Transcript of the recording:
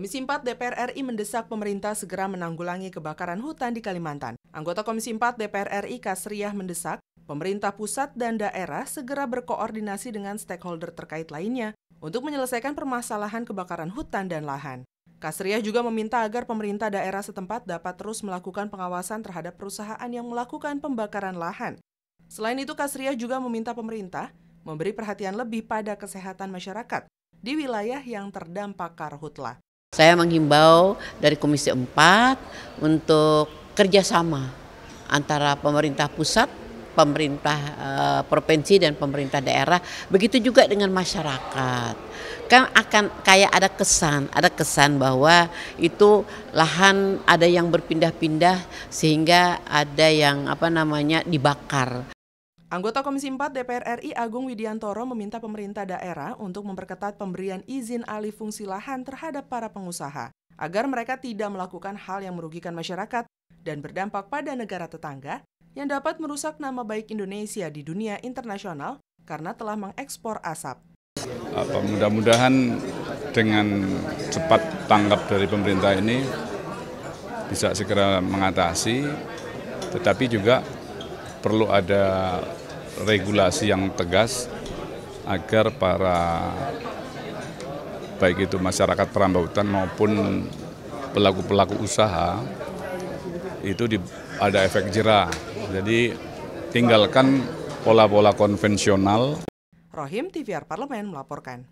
Komisi 4 DPR RI mendesak pemerintah segera menanggulangi kebakaran hutan di Kalimantan. Anggota Komisi 4 DPR RI Kasriah mendesak pemerintah pusat dan daerah segera berkoordinasi dengan stakeholder terkait lainnya untuk menyelesaikan permasalahan kebakaran hutan dan lahan. Kasriah juga meminta agar pemerintah daerah setempat dapat terus melakukan pengawasan terhadap perusahaan yang melakukan pembakaran lahan. Selain itu, Kasriah juga meminta pemerintah memberi perhatian lebih pada kesehatan masyarakat di wilayah yang terdampak karhutla. Saya menghimbau dari Komisi 4 untuk kerjasama antara pemerintah pusat, pemerintah eh, provinsi dan pemerintah daerah, begitu juga dengan masyarakat. Kan akan kayak ada kesan, ada kesan bahwa itu lahan ada yang berpindah-pindah sehingga ada yang apa namanya dibakar. Anggota Komisi 4 DPR RI Agung Widiantoro meminta pemerintah daerah untuk memperketat pemberian izin alih fungsi lahan terhadap para pengusaha agar mereka tidak melakukan hal yang merugikan masyarakat dan berdampak pada negara tetangga yang dapat merusak nama baik Indonesia di dunia internasional karena telah mengekspor asap. mudah-mudahan dengan cepat tanggap dari pemerintah ini bisa segera mengatasi tetapi juga perlu ada regulasi yang tegas agar para baik itu masyarakat perambau hutan maupun pelaku-pelaku usaha itu di, ada efek jerah. Jadi tinggalkan pola-pola konvensional. Rohim TVR Parlemen melaporkan.